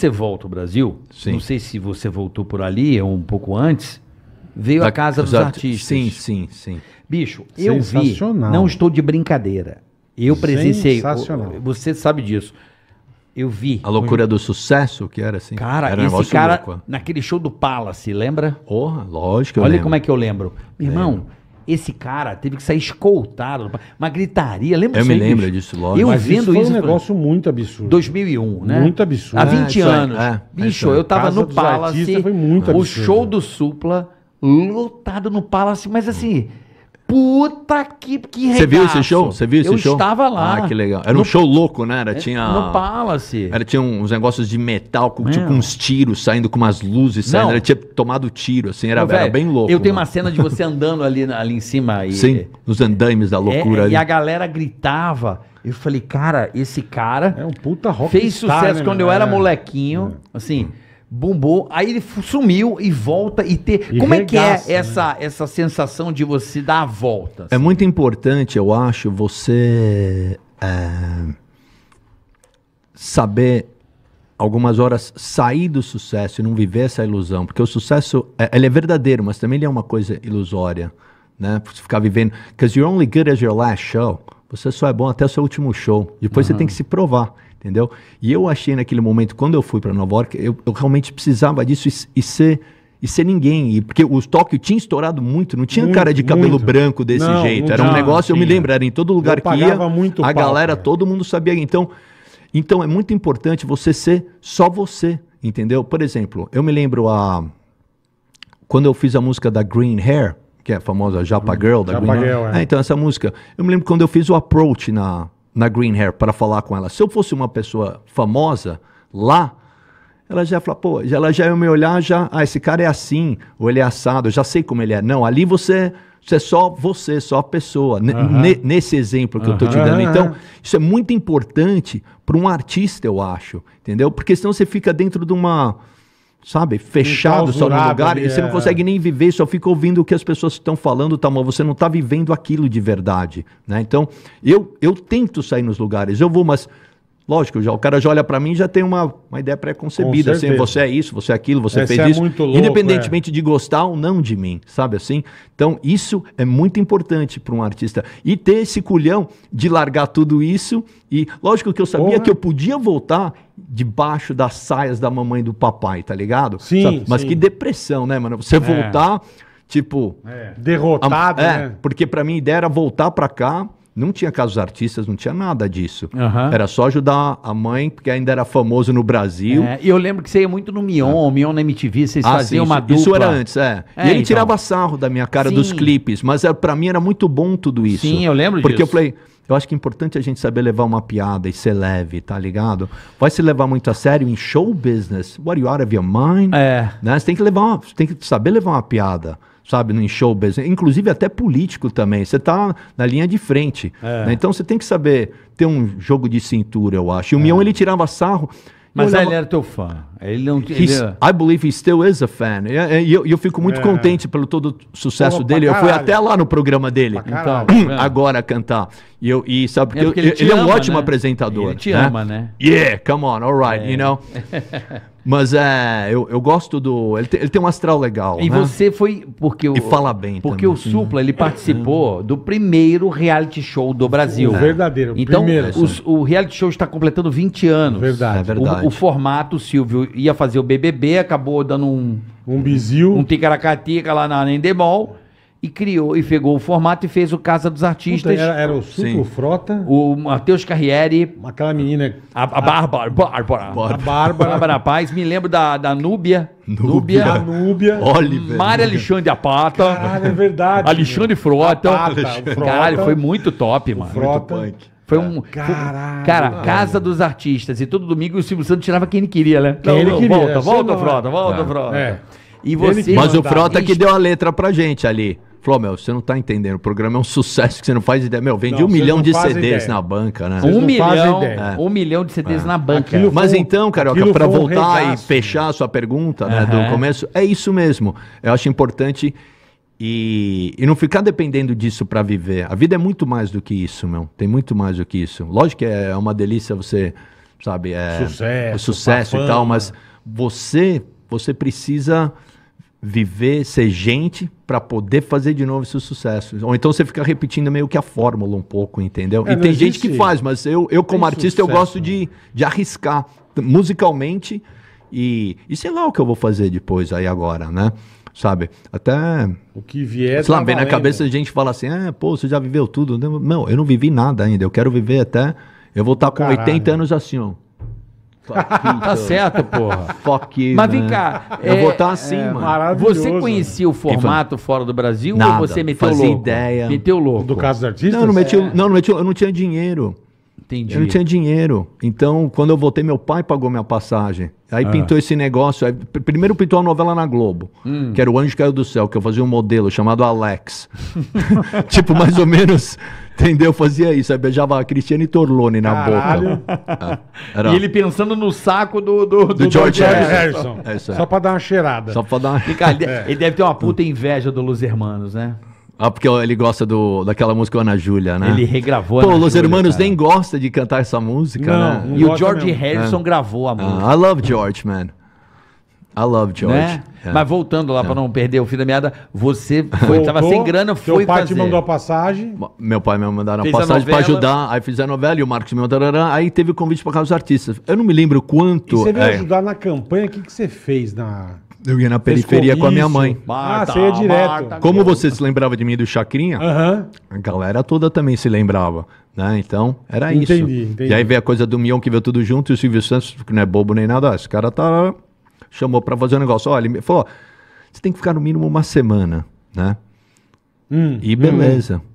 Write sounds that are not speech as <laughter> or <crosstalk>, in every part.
você volta ao Brasil, sim. não sei se você voltou por ali ou é um pouco antes, veio da, a Casa dos Artistas. Sim, sim, sim. Bicho, eu vi, não estou de brincadeira. Eu presenciei, você sabe disso. Eu vi. A loucura do sucesso, que era assim. Cara, era esse cara louco. naquele show do Palace, lembra? Porra, lógico. Olha lembro. como é que eu lembro. Meu é. irmão, lembro. Esse cara teve que sair escoltado, uma gritaria, lembra Eu me lembro bicho? disso, logo Eu Mas vendo isso. Foi isso, um negócio pra... muito absurdo. 2001, né? Muito absurdo. Há 20 é, anos. É, é bicho, é, eu tava Casa no Palace. foi muito o absurdo. show do Supla lotado no Palace, mas assim, hum Puta que, que Você viu esse show? Você viu esse eu show? Eu estava lá. Ah, que legal. Era no, um show louco, né? Era, é, tinha, no Palace. Era, tinha uns negócios de metal, com, tipo uns tiros saindo, com umas luzes saindo. Não. Ele tinha tomado tiro, assim, era, Ô, véio, era bem louco. Eu mano. tenho uma cena de você andando ali, ali em cima. E, Sim, nos andaimes da é, loucura é, ali. E a galera gritava. Eu falei, cara, esse cara... É um puta rock Fez sucesso né, quando né? eu era é. molequinho. É. Assim... Hum bombou, aí ele sumiu e volta e ter. E Como regaça, é que é né? essa, né? essa sensação de você dar a volta? É assim? É muito importante, eu acho, você é, saber algumas horas sair do sucesso e não viver essa ilusão, porque o sucesso é, ele é verdadeiro, mas também ele é uma coisa ilusória, né? Você ficar vivendo, because you're only good as your last show. Você só é bom até o seu último show. Depois uhum. você tem que se provar, entendeu? E eu achei naquele momento, quando eu fui para Nova York, eu, eu, realmente precisava disso e, e ser e ser ninguém. E porque o Tóquio tinha estourado muito, não tinha muito, cara de cabelo muito. branco desse não, jeito. Não era um negócio, tinha. eu me lembro, era em todo lugar eu que ia. Muito a pau, galera, cara. todo mundo sabia. Então, então é muito importante você ser só você, entendeu? Por exemplo, eu me lembro a quando eu fiz a música da Green Hair, que é a famosa Japa Girl da Japa Green Girl, Hair. É. É, então, essa música. Eu me lembro quando eu fiz o approach na, na Green Hair para falar com ela. Se eu fosse uma pessoa famosa lá, ela já fala, pô, ela já ia me olhar, já, ah, esse cara é assim, ou ele é assado, eu já sei como ele é. Não, ali você, você é só você, só a pessoa, uh -huh. nesse exemplo que uh -huh. eu estou te dando. Então, isso é muito importante para um artista, eu acho, entendeu? Porque senão você fica dentro de uma sabe, fechado só no lugar, ali, e você não é. consegue nem viver, só fica ouvindo o que as pessoas estão falando, tá, mas você não está vivendo aquilo de verdade, né? Então, eu, eu tento sair nos lugares, eu vou, mas Lógico, já, o cara já olha para mim e já tem uma, uma ideia pré-concebida, assim, você é isso, você é aquilo, você Esse é, fez é isso. Louco, independentemente é. de gostar ou não de mim, sabe assim? Então, isso é muito importante para um artista. E ter esse culhão de largar tudo isso. E lógico que eu sabia Porra. que eu podia voltar debaixo das saias da mamãe e do papai, tá ligado? Sim. Sabe? Mas sim. que depressão, né, mano? Você é. voltar, tipo. É. Derrotado, a, é, né? Porque para mim a ideia era voltar para cá não tinha casos artistas, não tinha nada disso. Uhum. Era só ajudar a mãe, porque ainda era famoso no Brasil. É, e eu lembro que você ia muito no Mion, o ah. Mion na MTV, vocês ah, faziam sim, uma isso, dupla. Isso era antes, é. é e ele então. tirava sarro da minha cara sim. dos clipes, mas é, para mim era muito bom tudo isso. Sim, eu lembro porque disso. Porque eu falei, eu acho que é importante a gente saber levar uma piada e ser leve, tá ligado? Vai se levar muito a sério em show business. What you out of your mind? É. Né? Você tem que levar, uma, tem que saber levar uma piada sabe, em showbiz, inclusive até político também. Você está na linha de frente. É. Né? Então você tem que saber ter um jogo de cintura, eu acho. E o é. Mion ele tirava sarro. Mas olhava... ele era teu fã. Ele não ele... I believe he still is a fan. E eu, eu, fico muito é. contente pelo todo o sucesso Porra, dele. Eu fui até lá no programa dele. Então, é. <clears throat> agora cantar. E, eu, e sabe porque, é porque ele, ele ama, é um ótimo né? apresentador. Ele te né? ama, né? Yeah, come on, alright, é. you know. <laughs> Mas é, eu, eu gosto do. Ele tem, ele tem um astral legal. E né? você foi. Porque o, e fala bem. Porque também. o Supla, ele participou do primeiro reality show do Brasil. O verdadeiro. Então, primeiro, o reality show está completando 20 anos. Verdade. É verdade. O, o formato, Silvio ia fazer o BBB, acabou dando um. Um bizil. Um ticaracatica lá na Endemol. E criou, e pegou o formato e fez o Casa dos Artistas. Puta, era, era, o Suco Frota. O Matheus Carriere. Aquela menina. A, a, a Bárbara. Bárbara. A Bárbara. Bárbara Paz. Me lembro da, da Núbia. Núbia. A Núbia. Oliver. Mário Alexandre Apata. Cara, é verdade. Alexandre Frota. Apata, Alexandre. Caralho, foi muito top, mano. Frota. Muito punk. Foi um. Caralho. cara, Casa dos Artistas. E todo domingo o Silvio Santos tirava quem ele queria, né? Quem não, ele não, queria. Volta, volta, Frota, volta, tá. Frota. É. E você. Mas o Frota que deu a letra pra gente ali. Falou, meu, você não tá entendendo. O programa é um sucesso que você não faz ideia. Meu, vendi não, um milhão de CDs ideia. na banca, né? Um milhão, é. um milhão de CDs é. na banca. Aquilo Mas foi, então, Carioca, pra voltar um regaço, e fechar a sua pergunta, né, do começo, é isso mesmo. Eu acho importante e, e não ficar dependendo disso para viver. A vida é muito mais do que isso, meu. Tem muito mais do que isso. Lógico que é, é uma delícia você, sabe, é, sucesso, o sucesso e tal, mas você, você precisa viver, ser gente para poder fazer de novo esse sucesso. Ou então você fica repetindo meio que a fórmula um pouco, entendeu? É, e tem gente que faz, mas eu, eu como artista, sucesso, eu gosto de, né? de arriscar musicalmente e, e sei lá o que eu vou fazer depois aí agora, né? sabe? Até. O que vier. Sei lá, tá vem na cabeça de gente fala assim: é pô, você já viveu tudo. Não, né? eu não vivi nada ainda. Eu quero viver até. Eu vou estar com caralho. 80 anos assim, ó. <laughs> tá então. certo, porra. Fuck you, Mas vem né? cá. É, eu vou estar é, tá assim, é, mano. Você né? conhecia o formato fora do Brasil Nada, ou você meteu fazia louco? ideia. Meteu louco. Do caso dos artistas? Não, não meti, é. não, não meti, eu não tinha dinheiro. Entendi. Eu não tinha dinheiro. Então, quando eu voltei, meu pai pagou minha passagem. Aí ah. pintou esse negócio. Aí, primeiro pintou a novela na Globo, hum. que era O Anjo Caiu do Céu, que eu fazia um modelo chamado Alex. <laughs> tipo, mais ou menos, entendeu? Eu fazia isso. Aí beijava a Cristiane Torlone na Caralho. boca. Ah, era... E ele pensando no saco do, do, do, do George Harrison. É, Só pra dar uma cheirada. Só pra dar uma... Cara, <laughs> é. ele deve ter uma puta inveja do Los Hermanos, né? Ah, porque ele gosta do, daquela música Ana Júlia, né? Ele regravou. Pô, Ana Los Hermanos cara. nem gosta de cantar essa música, não, né? Não e o George mesmo. Harrison é. gravou a ah, música. I love George, man. I love George. Né? Yeah. É. Mas voltando lá yeah. É. para não perder o fim da meada, você foi, tava sem grana, foi Meu pai te mandou a passagem. Meu pai me mandaram Fez a passagem para ajudar, aí fizeram a novela e o Marcos me mandou aí teve o convite para dos artistas. Eu não me lembro quanto. E você veio é. ajudar na campanha, o que, que você fez na eu ia na periferia com, com a minha mãe. Marta, ah, você ia direto. Marta, Como você se lembrava de mim do Chacrinha, uhum. a galera toda também se lembrava. Né? Então, era entendi, isso. Entendi. E aí veio a coisa do Mion que veio tudo junto e o Silvio Santos, que não é bobo nem nada, esse cara tá chamou para fazer um negócio. Olha, ele falou: você tem que ficar no mínimo uma semana, né? Hum, e hum. beleza. Hum.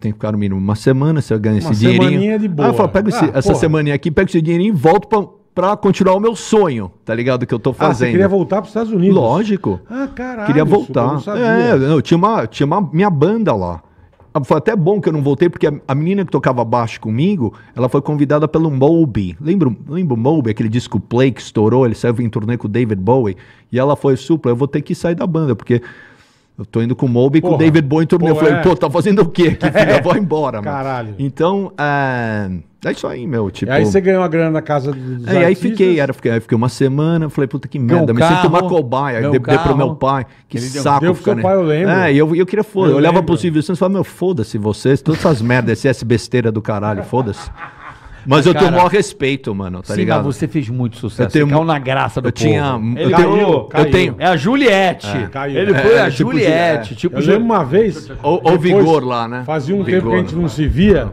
Tem que ficar no mínimo uma semana, você ganha uma esse dinheirinho. De boa. Ah, eu falo, pega ah, esse, essa semaninha aqui, pega esse dinheirinho e volto pra, para continuar o meu sonho, tá ligado? Que eu tô ah, fazendo. Ah, queria voltar para os Estados Unidos. Lógico. Ah, caralho. Queria voltar. Isso, eu não sabia. É, eu tinha uma, tinha uma minha banda lá. Ah, foi até bom que eu não voltei, porque a, a menina que tocava baixo comigo, ela foi convidada pelo Moby. Lembra, lembro o Moby, aquele disco Play que estourou? Ele saiu em turnê com o David Bowie. E ela foi, supla, eu vou ter que sair da banda, porque eu tô indo com o Moby e com o David Bowie em turnê. Porra, eu falei, é. pô, tá fazendo o quê aqui, <laughs> filha? Vou embora, mano. Caralho. Então, é... é isso aí, meu. Tipo... E aí você ganhou a grana na casa dos é, Aí fiquei, era, fiquei, aí fiquei uma semana, falei, puta que merda, me sinto uma cobaia. Aí dei pro meu pai, que ele saco. Deu pro né? pai, eu lembro. É, e eu, eu queria, foda eu, eu olhava lembro. pro Silvio Santos e falava, meu, foda-se vocês, todas essas merdas, esse besteira do caralho, foda-se. Mas eu cara, tenho o maior respeito, mano, tá sim, ligado? Mas você fez muito sucesso. Eu tenho... Caiu na graça do eu povo. Tinha... Ele eu caiu, tenho... caiu. Eu tenho... É a Juliette. É, caiu. Ele foi é, a tipo Juliette. É. Tipo, eu lembro uma vez... O, Vigor lá, né? Fazia um vigor, tempo que a gente né? não se via.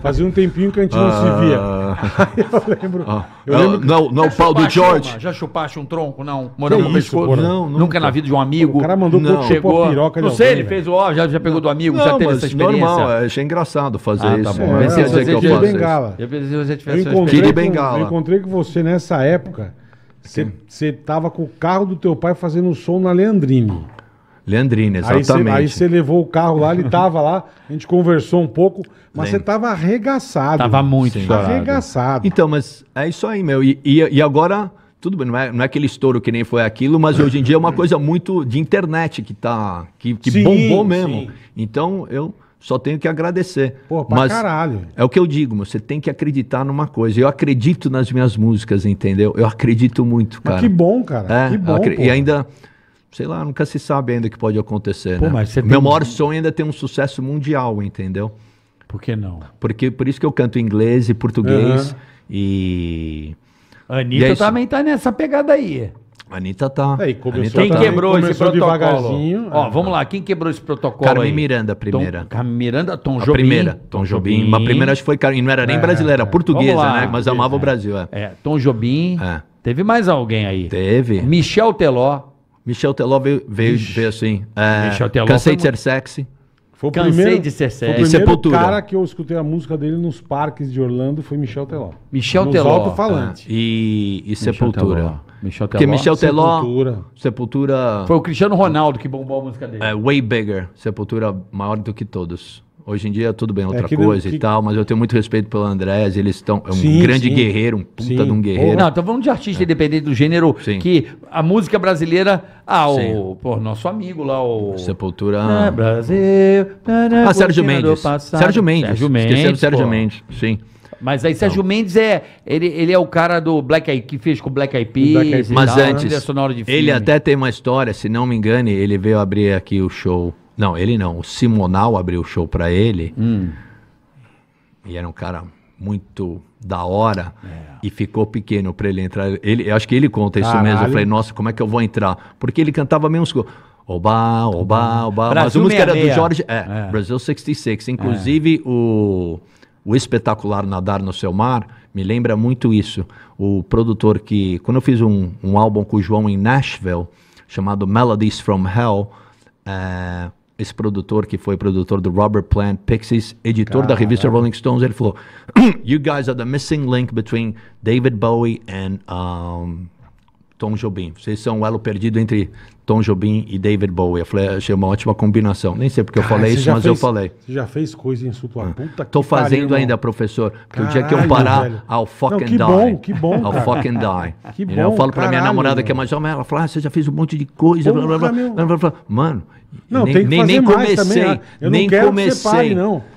Fazia um tempinho que a gente não ah, se via. Ah. eu lembro. Ah, eu lembro que... Não, não, pau do George. Uma, já chupaste um tronco, não? Morando no pescoço? Não, nunca. nunca. na vida de um amigo. O cara mandou não. chegou. piroca Não sei, alguém, ele fez o ó, já, já pegou do amigo, não, já teve essa experiência. Normal, é, achei engraçado fazer ah, tá isso. bom. É, pensei é que eu bengala. Eu pensei que você tivesse eu encontrei, com, eu encontrei com você nessa época. Você estava com o carro do teu pai fazendo som na Leandrine. Leandrina, exatamente. Aí você levou o carro lá, ele tava lá, a gente conversou um pouco, mas você tava arregaçado. Tava muito Tava arregaçado. Então, mas é isso aí, meu. E, e, e agora, tudo bem, não é, não é aquele estouro que nem foi aquilo, mas hoje em dia é uma coisa muito de internet que tá. que, que sim, bombou mesmo. Sim. Então, eu. Só tenho que agradecer. Pô, pra Mas caralho. É o que eu digo, você tem que acreditar numa coisa. Eu acredito nas minhas músicas, entendeu? Eu acredito muito, cara. Mas que bom, cara. É, que bom. E ainda sei lá, nunca se sabe ainda o que pode acontecer. Pô, né? mas Meu tem... maior sonho ainda é ter um sucesso mundial, entendeu? Por que não? Porque por isso que eu canto inglês e português uhum. e. A Anitta e é também tá nessa pegada aí. Anitta tá. É, quem tá, quebrou esse protocolo? Ó, é. vamos lá, quem quebrou esse protocolo Carmen aí? Miranda, primeira. Tom, Carmen Miranda, Tom a Jobim. primeira, Tom, Tom Jobim. Jobim. Uma primeira acho que foi, Carmen, não era nem é, brasileira, é. portuguesa, lá, né? mas amava o é. Brasil, é. Tom Jobim. Teve mais alguém aí? Teve. Michel Teló. Michel Teló veio, veio, veio assim. É, Michel Teló cansei de ser sexy. Foi o Cansei primeiro, de ser sexy. Foi o primeiro Sepultura. cara que eu escutei a música dele nos parques de Orlando foi Michel Teló. Michel nos Teló. alto-falante. É. Ah, e, e Sepultura. Michel Teló. Porque Michel Teló... Sepultura. Sepultura... Foi o Cristiano Ronaldo que bombou a música dele. É, way bigger. Sepultura maior do que todos. Hoje em dia tudo bem, é outra é coisa que... e tal, mas eu tenho muito respeito pelo Andrés, eles estão. É um sim, grande sim. guerreiro, um puta sim. de um guerreiro. Não, então vamos de artista é. independente do gênero, que a música brasileira. Ah, o pô, nosso amigo lá, o. Sepultura. É, Brasil. Ah, Sérgio Mendes. Sérgio Mendes. Sérgio Mendes. Esquecendo Sérgio Mendes, sim. Mas aí Sérgio Mendes é ele, ele é o cara do Black Eyed que fez com Black Eyed Peas. Mas tal, antes, ele até tem uma história, se não me engane, ele veio abrir aqui o show não, ele não. O Simonal abriu o show para ele. Hum. E era um cara muito da hora é. e ficou pequeno para ele entrar. Ele, eu acho que ele conta isso Caralho. mesmo. Eu falei, nossa, como é que eu vou entrar? Porque ele cantava mesmo oba, oba, oba. Brasil Mas a música era do Jorge, é, é. Brasil 66. É. Inclusive é. o o espetacular Nadar no Seu Mar me lembra muito isso. O produtor que quando eu fiz um, um álbum com o João em Nashville chamado Melodies from Hell, é, esse produtor que foi produtor do Robert Plant Pixies, editor Caramba. da revista Rolling Stones, ele falou: <clears throat> You guys are the missing link between David Bowie and um, Tom Jobim. Vocês são o elo perdido entre Tom Jobim e David Bowie. Eu falei, achei uma ótima combinação. Nem sei porque Cara, eu falei isso, mas fez, eu falei. Você já fez coisa em sua ah. puta Tô fazendo pariu, ainda, professor. Porque Caralho, o dia que eu parar, ao fucking die. que Bom, que bom, I'll fucking die. <laughs> Que bom, eu falo pra minha namorada mano. que é mais jovem, ela fala, ah, você já fez um monte de coisa. Porra, blá, blá, blá, blá, blá, blá. Mano, não, nem, tem que nem, fazer nem comecei. Também, ah, nem comecei. Pare, não.